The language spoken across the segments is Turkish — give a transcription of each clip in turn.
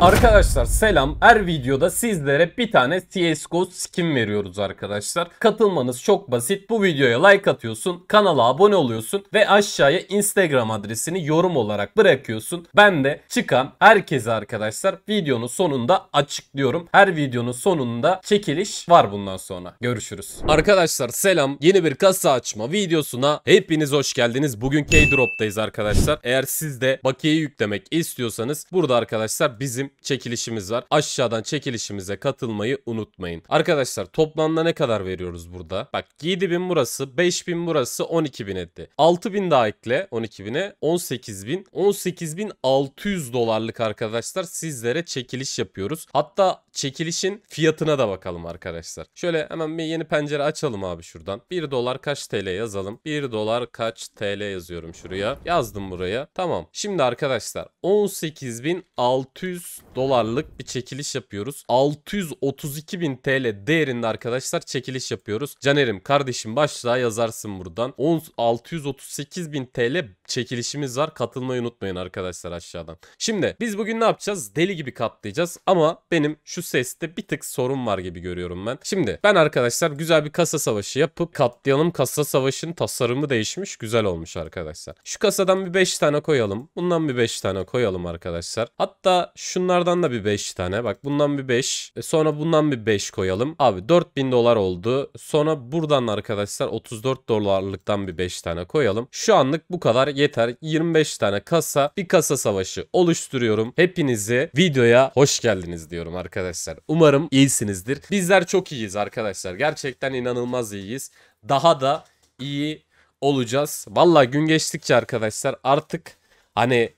Arkadaşlar selam. Her videoda sizlere bir tane CSGO skin veriyoruz arkadaşlar. Katılmanız çok basit. Bu videoya like atıyorsun, kanala abone oluyorsun ve aşağıya Instagram adresini yorum olarak bırakıyorsun. Ben de çıkan herkese arkadaşlar videonun sonunda açıklıyorum. Her videonun sonunda çekiliş var bundan sonra. Görüşürüz. Arkadaşlar selam. Yeni bir kasa açma videosuna hepiniz hoş geldiniz. Bugün K-Drop'tayız arkadaşlar. Eğer siz de bakiyeyi yüklemek istiyorsanız burada arkadaşlar bizim bizim çekilişimiz var. Aşağıdan çekilişimize katılmayı unutmayın. Arkadaşlar toplamda ne kadar veriyoruz burada? Bak 7000 burası, 5000 burası, 12000 etti. 6000 daha ekle 12000'e 18000. 18600 dolarlık arkadaşlar sizlere çekiliş yapıyoruz. Hatta çekilişin fiyatına da bakalım arkadaşlar. Şöyle hemen bir yeni pencere açalım abi şuradan. 1 dolar kaç TL yazalım. 1 dolar kaç TL yazıyorum şuraya. Yazdım buraya. Tamam. Şimdi arkadaşlar 18600 dolarlık bir çekiliş yapıyoruz. 632 bin TL değerinde arkadaşlar çekiliş yapıyoruz. Canerim kardeşim başlığa yazarsın buradan. 638 bin TL çekilişimiz var. Katılmayı unutmayın arkadaşlar aşağıdan. Şimdi biz bugün ne yapacağız? Deli gibi katlayacağız ama benim şu seste bir tık sorun var gibi görüyorum ben. Şimdi ben arkadaşlar güzel bir kasa savaşı yapıp katlayalım. Kasa savaşının tasarımı değişmiş. Güzel olmuş arkadaşlar. Şu kasadan bir 5 tane koyalım. Bundan bir 5 tane koyalım arkadaşlar. Hatta şunlardan da bir 5 tane. Bak bundan bir 5. E sonra bundan bir 5 koyalım. Abi 4000 dolar oldu. Sonra buradan arkadaşlar 34 dolarlıktan bir 5 tane koyalım. Şu anlık bu kadar yeter 25 tane kasa bir kasa savaşı oluşturuyorum. Hepinizi videoya hoş geldiniz diyorum arkadaşlar. Umarım iyisinizdir. Bizler çok iyiyiz arkadaşlar. Gerçekten inanılmaz iyiyiz. Daha da iyi olacağız. Valla gün geçtikçe arkadaşlar artık hani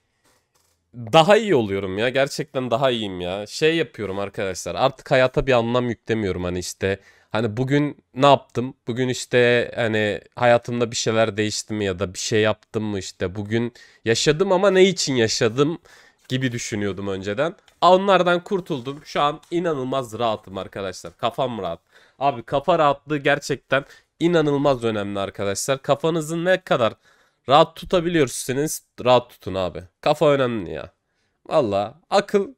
daha iyi oluyorum ya. Gerçekten daha iyiyim ya. Şey yapıyorum arkadaşlar. Artık hayata bir anlam yüklemiyorum hani işte Hani bugün ne yaptım? Bugün işte hani hayatımda bir şeyler değişti mi ya da bir şey yaptım mı işte bugün yaşadım ama ne için yaşadım gibi düşünüyordum önceden. Onlardan kurtuldum. Şu an inanılmaz rahatım arkadaşlar. Kafam rahat. Abi kafa rahatlığı gerçekten inanılmaz önemli arkadaşlar. Kafanızı ne kadar rahat tutabiliyorsanız rahat tutun abi. Kafa önemli ya. Valla akıl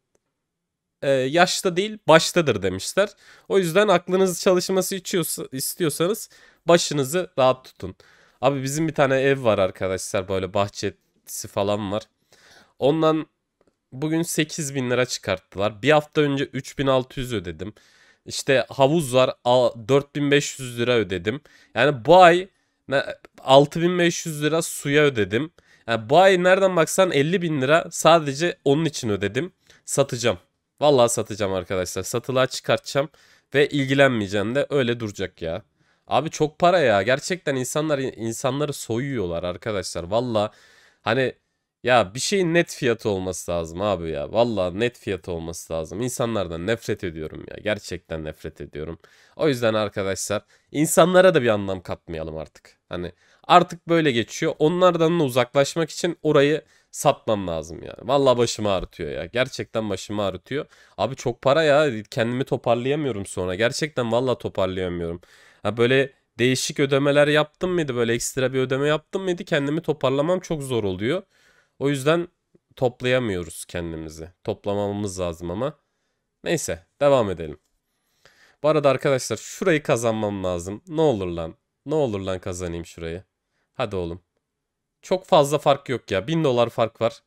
e, yaşta değil baştadır demişler. O yüzden aklınız çalışması istiyorsanız başınızı rahat tutun. Abi bizim bir tane ev var arkadaşlar böyle bahçesi falan var. Ondan bugün 8 bin lira çıkarttılar. Bir hafta önce 3600 ödedim. İşte havuz var 4500 lira ödedim. Yani bu ay 6500 lira suya ödedim. Yani bu ay nereden baksan 50 bin lira sadece onun için ödedim. Satacağım. Vallahi satacağım arkadaşlar. Satılığa çıkartacağım ve ilgilenmeyeceğim de öyle duracak ya. Abi çok para ya. Gerçekten insanlar insanları soyuyorlar arkadaşlar. Vallahi hani ya bir şeyin net fiyatı olması lazım abi ya. Vallahi net fiyatı olması lazım. İnsanlardan nefret ediyorum ya. Gerçekten nefret ediyorum. O yüzden arkadaşlar insanlara da bir anlam katmayalım artık. Hani artık böyle geçiyor. Onlardan da uzaklaşmak için orayı satmam lazım yani. Vallahi başım ağrıtıyor ya. Gerçekten başım ağrıtıyor. Abi çok para ya. Kendimi toparlayamıyorum sonra. Gerçekten valla toparlayamıyorum. Ha böyle değişik ödemeler yaptım mıydı? Böyle ekstra bir ödeme yaptım mıydı? Kendimi toparlamam çok zor oluyor. O yüzden toplayamıyoruz kendimizi. Toplamamız lazım ama. Neyse devam edelim. Bu arada arkadaşlar şurayı kazanmam lazım. Ne olur lan. Ne olur lan kazanayım şurayı. Hadi oğlum. Çok fazla fark yok ya. 1000 dolar fark var.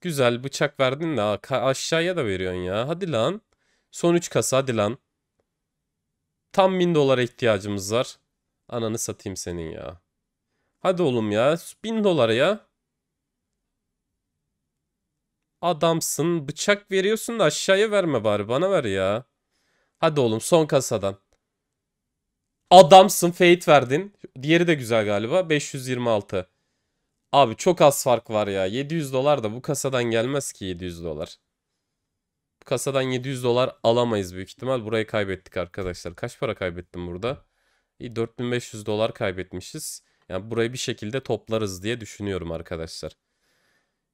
Güzel bıçak verdin de aşağıya da veriyorsun ya. Hadi lan. Son 3 kasa hadi lan. Tam 1000 dolara ihtiyacımız var. Ananı satayım senin ya. Hadi oğlum ya. 1000 dolara ya. Adamsın. Bıçak veriyorsun da aşağıya verme bari. Bana ver ya. Hadi oğlum son kasadan. Adamsın Fate verdin. Diğeri de güzel galiba. 526. Abi çok az fark var ya. 700 dolar da bu kasadan gelmez ki 700 dolar. Bu kasadan 700 dolar alamayız büyük ihtimal. Burayı kaybettik arkadaşlar. Kaç para kaybettim burada? 4500 dolar kaybetmişiz. Yani burayı bir şekilde toplarız diye düşünüyorum arkadaşlar.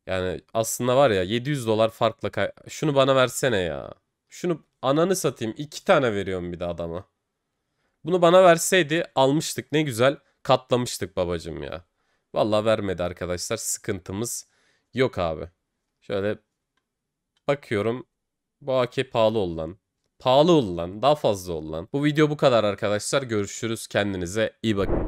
Yani aslında var ya 700 dolar farkla kay... Şunu bana versene ya. Şunu ananı satayım. iki tane veriyorum bir de adama. Bunu bana verseydi almıştık ne güzel katlamıştık babacım ya. Vallahi vermedi arkadaşlar sıkıntımız yok abi. Şöyle bakıyorum bu AK pahalı olan. Pahalı olan daha fazla olan. Bu video bu kadar arkadaşlar görüşürüz kendinize iyi bakın.